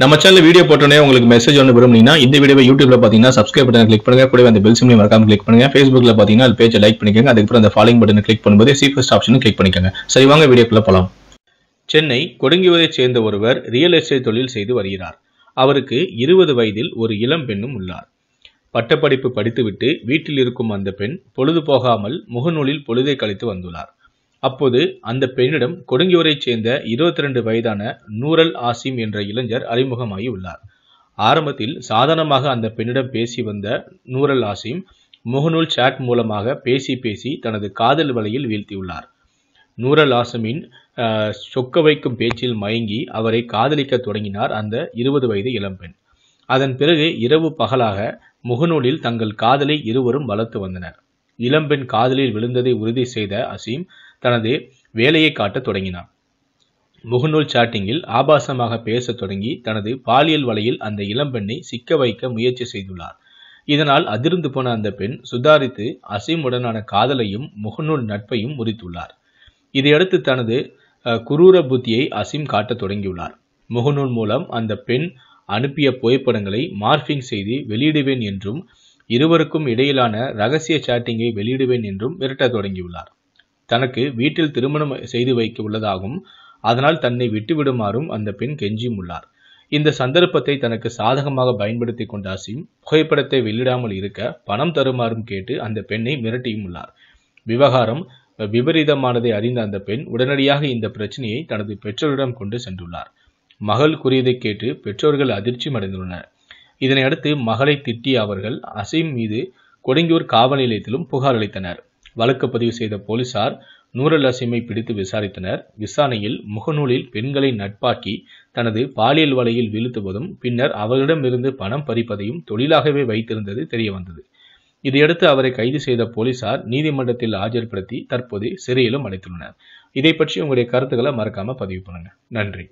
நம்ம channel video போட்டோன்னே உங்களுக்கு மெசேஜ் ஒன்று விரும்புனீங்கன்னா இந்த வீடியோ யூடியூப்ல பார்த்தீங்கன்னா சப்ஸ்கிரைப் பட்டன் கிளிக் பண்ணுங்க கூட அந்த பெல் சிம்லையும் மறக்காம கிளிக் பண்ணுங்க ஃபேஸ்புக்ல பார்த்தீங்கன்னா அது பேஜை லைக் பண்ணிக்கோங்க அதுக்கப்புறம் அந்த ஃபாலோயிங் பட்டன் கிளிக் பண்ணும்போது சீஃபஸ்ட் ஆப்ஷனும் கிளிக் பண்ணிக்கோங்க சரி வாங்க வீடியோக்குள்ள போகலாம் சென்னை கொடுங்கிவதைச் சேர்ந்த ஒருவர் ரியல் எஸ்டேட் தொழில் செய்து வருகிறார் அவருக்கு இருபது வயதில் ஒரு இளம் பெண்ணும் உள்ளார் பட்டப்படிப்பு படித்துவிட்டு வீட்டில் இருக்கும் அந்த பெண் பொழுது போகாமல் முகநூலில் பொழுதை கழித்து வந்துள்ளார் அப்போது அந்த பெண்ணிடம் கொடுங்கியூரைச் சேர்ந்த இருபத்தி ரெண்டு வயதான நூரல் ஆசிம் என்ற இளைஞர் அறிமுகமாகி உள்ளார் ஆரம்பத்தில் சாதாரணமாக அந்த பெண்ணிடம் பேசி வந்த நூரல் ஆசிம் முகநூல் சாட் மூலமாக பேசி பேசி தனது காதல் வலையில் வீழ்த்தியுள்ளார் நூரல் ஆசமின் சொக்க வைக்கும் பேச்சில் மயங்கி அவரை காதலிக்க தொடங்கினார் அந்த இருபது வயது இளம்பெண் அதன் பிறகு இரவு பகலாக முகநூலில் தங்கள் காதலை இருவரும் வளர்த்து வந்தனர் இளம்பெண் காதலில் விழுந்ததை உறுதி செய்த அசீம் தனது வேலையை காட்டத் தொடங்கினான் முகநூல் சாட்டிங்கில் ஆபாசமாக பேசத் தொடங்கி தனது பாலியல் வலையில் அந்த இளம்பெண்ணை சிக்க வைக்க முயற்சி செய்துள்ளார் இதனால் அதிர்ந்து போன அந்த பெண் சுதாரித்து அசீமுடனான காதலையும் முகநூல் நட்பையும் முறித்துள்ளார் இதையடுத்து தனது குரூர புத்தியை அசீம் காட்டத் தொடங்கியுள்ளார் முகநூல் மூலம் அந்த பெண் அனுப்பிய புகைப்படங்களை மார்பிங் செய்து வெளியிடுவேன் என்றும் இருவருக்கும் இடையிலான ரகசிய சாட்டிங்கை வெளியிடுவேன் என்றும் மிரட்டத் தொடங்கியுள்ளார் தனக்கு வீட்டில் திருமணம் செய்து வைக்க உள்ளதாகவும் அதனால் தன்னை விட்டுவிடுமாறும் அந்த பெண் கெஞ்சியும் உள்ளார் இந்த சந்தர்ப்பத்தை தனக்கு சாதகமாக பயன்படுத்தி கொண்ட அசீம் புகைப்படத்தை வெளியிடாமல் இருக்க பணம் தருமாறும் கேட்டு அந்த பெண்ணை மிரட்டியும் உள்ளார் விவகாரம் விபரீதமானதை அறிந்த அந்த பெண் உடனடியாக இந்த பிரச்சனையை தனது பெற்றோரிடம் கொண்டு சென்றுள்ளார் மகள் கூறியதை கேட்டு பெற்றோர்கள் அதிர்ச்சி அடைந்துள்ளனர் இதனையடுத்து மகளை திட்டிய அவர்கள் அசீம் மீது கொடுங்கியூர் காவல் நிலையத்திலும் புகார் அளித்தனர் வழக்கு பதிவு செய்த போலீசார் நூரல் அசிமை பிடித்து விசாரித்தனர் விசாரணையில் முகநூலில் பெண்களை நட்பாக்கி தனது பாலியல் வலையில் வீழ்த்துவதும் பின்னர் அவரிடமிருந்து பணம் பறிப்பதையும் தொழிலாகவே வைத்திருந்தது தெரியவந்தது இதையடுத்து அவரை கைது செய்த போலீசார் நீதிமன்றத்தில் ஆஜர்படுத்தி தற்போது சிறையிலும் அடைத்துள்ளனர் இதை பற்றி உங்களுடைய கருத்துக்களை மறக்காம பதிவு பண்ணுங்க நன்றி